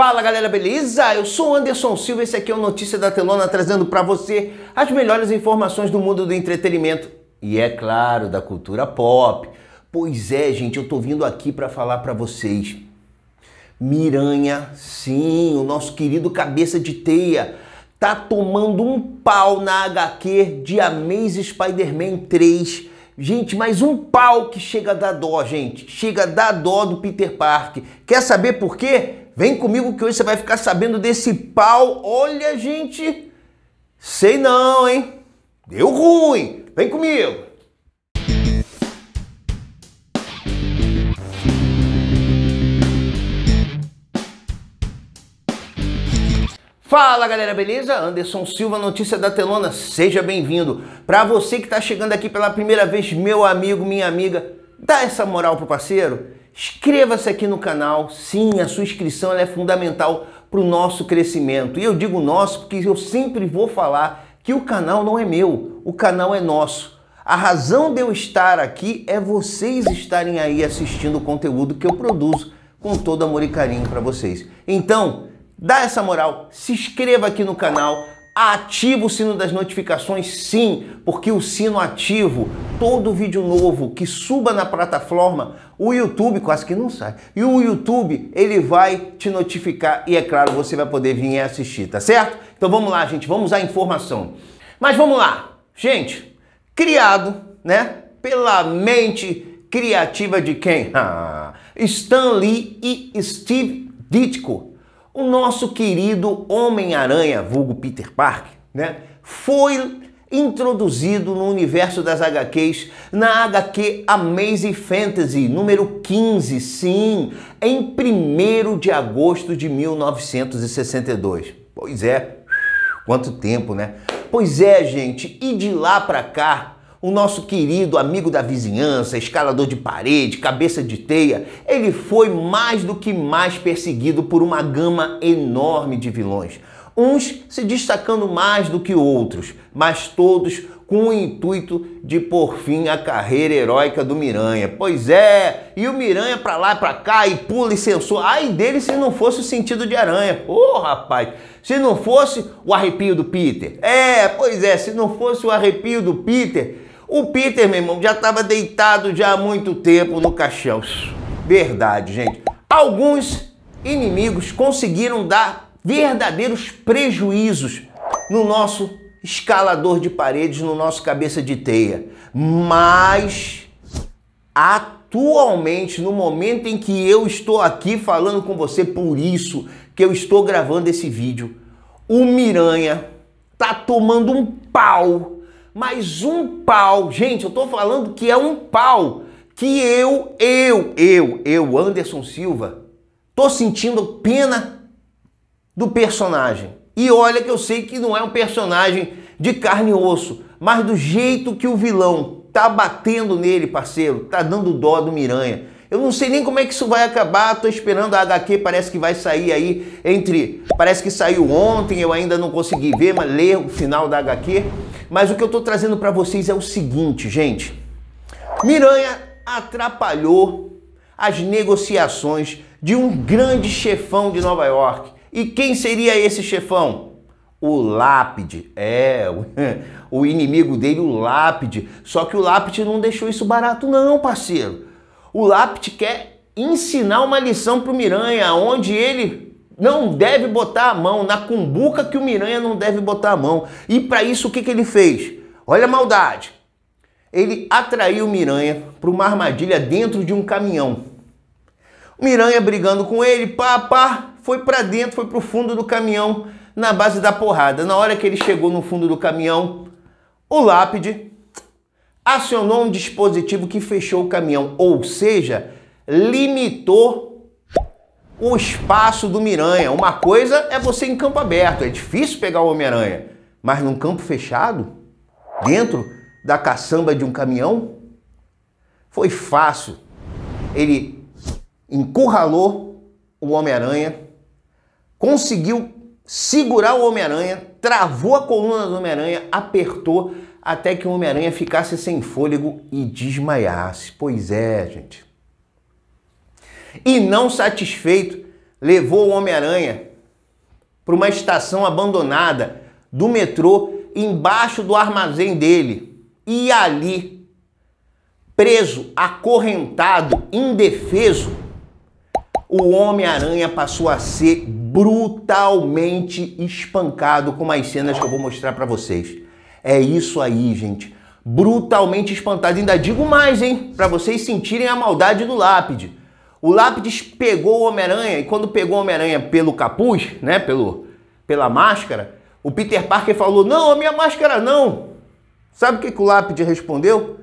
Fala galera, beleza? Eu sou Anderson Silva, esse aqui é o Notícia da Telona trazendo para você as melhores informações do mundo do entretenimento e é claro, da cultura pop. Pois é, gente, eu tô vindo aqui para falar para vocês. Miranha, sim, o nosso querido cabeça de teia tá tomando um pau na HQ de Amazing Spider-Man 3. Gente, mais um pau que chega da dó, gente. Chega da dó do Peter Parker. Quer saber por quê? Vem comigo que hoje você vai ficar sabendo desse pau. Olha, gente, sei não, hein? Deu ruim. Vem comigo. Fala galera, beleza? Anderson Silva, notícia da telona, seja bem-vindo. Para você que está chegando aqui pela primeira vez, meu amigo, minha amiga, dá essa moral pro parceiro Inscreva-se aqui no canal. Sim, a sua inscrição é fundamental para o nosso crescimento. E eu digo nosso porque eu sempre vou falar que o canal não é meu, o canal é nosso. A razão de eu estar aqui é vocês estarem aí assistindo o conteúdo que eu produzo com todo amor e carinho para vocês. Então, dá essa moral, se inscreva aqui no canal, Ativa o sino das notificações, sim, porque o sino ativo, todo vídeo novo que suba na plataforma, o YouTube quase que não sai. E o YouTube, ele vai te notificar e é claro, você vai poder vir assistir, tá certo? Então vamos lá, gente, vamos à informação. Mas vamos lá. Gente, criado, né, pela mente criativa de quem? Ah, Stan Lee e Steve Ditko o nosso querido Homem-Aranha, vulgo Peter Park, né, foi introduzido no universo das HQs na HQ Amazing Fantasy número 15, sim, em 1 de agosto de 1962. Pois é, quanto tempo, né? Pois é, gente, e de lá para cá o nosso querido amigo da vizinhança, escalador de parede, cabeça de teia, ele foi mais do que mais perseguido por uma gama enorme de vilões. Uns se destacando mais do que outros, mas todos com o intuito de por fim a carreira heróica do Miranha. Pois é, e o Miranha pra lá e pra cá e pula e censura. Ai dele se não fosse o sentido de aranha. Ô oh, rapaz, se não fosse o arrepio do Peter. É, pois é, se não fosse o arrepio do Peter o Peter, meu irmão, já estava deitado já há muito tempo no caixão. Verdade, gente. Alguns inimigos conseguiram dar verdadeiros prejuízos no nosso escalador de paredes, no nosso cabeça de teia. Mas atualmente, no momento em que eu estou aqui falando com você, por isso que eu estou gravando esse vídeo, o Miranha tá tomando um pau mas um pau, gente, eu tô falando que é um pau que eu, eu, eu, eu, Anderson Silva, tô sentindo pena do personagem. E olha que eu sei que não é um personagem de carne e osso, mas do jeito que o vilão tá batendo nele, parceiro, tá dando dó do Miranha. Eu não sei nem como é que isso vai acabar, tô esperando a HQ, parece que vai sair aí entre... Parece que saiu ontem, eu ainda não consegui ver, mas ler o final da HQ. Mas o que eu estou trazendo para vocês é o seguinte, gente. Miranha atrapalhou as negociações de um grande chefão de Nova York. E quem seria esse chefão? O Lápide. É, o inimigo dele, o Lápide. Só que o Lápide não deixou isso barato não, parceiro. O Lápide quer ensinar uma lição pro Miranha, onde ele não deve botar a mão na cumbuca que o Miranha não deve botar a mão. E para isso o que, que ele fez? Olha a maldade. Ele atraiu o Miranha para uma armadilha dentro de um caminhão. O Miranha brigando com ele, pá, pá, foi para dentro, foi para o fundo do caminhão na base da porrada. Na hora que ele chegou no fundo do caminhão, o lápide acionou um dispositivo que fechou o caminhão, ou seja, limitou o espaço do Miranha. Uma coisa é você em campo aberto, é difícil pegar o Homem-Aranha, mas num campo fechado, dentro da caçamba de um caminhão, foi fácil. Ele encurralou o Homem-Aranha, conseguiu segurar o Homem-Aranha, travou a coluna do Homem-Aranha, apertou até que o Homem-Aranha ficasse sem fôlego e desmaiasse. Pois é, gente. E não satisfeito, levou o Homem-Aranha para uma estação abandonada do metrô embaixo do armazém dele. E ali, preso, acorrentado, indefeso, o Homem-Aranha passou a ser brutalmente espancado com as cenas que eu vou mostrar para vocês. É isso aí, gente. Brutalmente espantado. Ainda digo mais, hein? Para vocês sentirem a maldade do lápide. O Lápides pegou o Homem-Aranha e quando pegou o Homem-Aranha pelo capuz, né, pelo, pela máscara, o Peter Parker falou: "Não, a minha máscara não". Sabe o que, que o Lápides respondeu?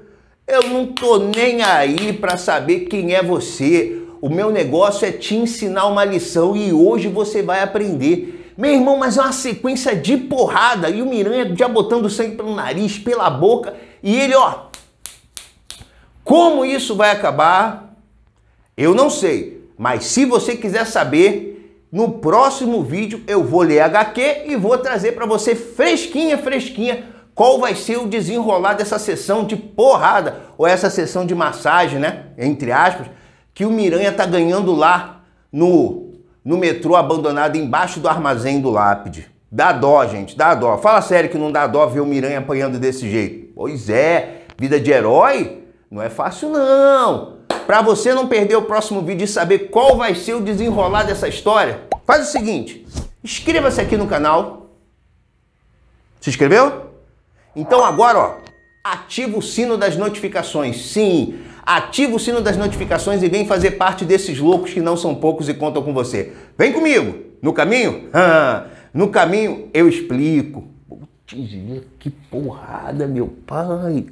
Eu não tô nem aí para saber quem é você. O meu negócio é te ensinar uma lição e hoje você vai aprender. Meu irmão, mas é uma sequência de porrada e o Miranha já botando sangue pelo nariz, pela boca e ele, ó. Como isso vai acabar? Eu não sei, mas se você quiser saber, no próximo vídeo eu vou ler HQ e vou trazer para você fresquinha, fresquinha, qual vai ser o desenrolar dessa sessão de porrada ou essa sessão de massagem, né, entre aspas, que o Miranha tá ganhando lá no no metrô abandonado embaixo do armazém do Lápide. Dá dó, gente, dá dó. Fala sério que não dá dó ver o Miranha apanhando desse jeito. Pois é, vida de herói não é fácil não. Para você não perder o próximo vídeo e saber qual vai ser o desenrolar dessa história, faz o seguinte, inscreva-se aqui no canal. Se inscreveu? Então agora, ó, ativa o sino das notificações. Sim, ativa o sino das notificações e vem fazer parte desses loucos que não são poucos e contam com você. Vem comigo! No caminho? no caminho eu explico. que porrada, meu pai!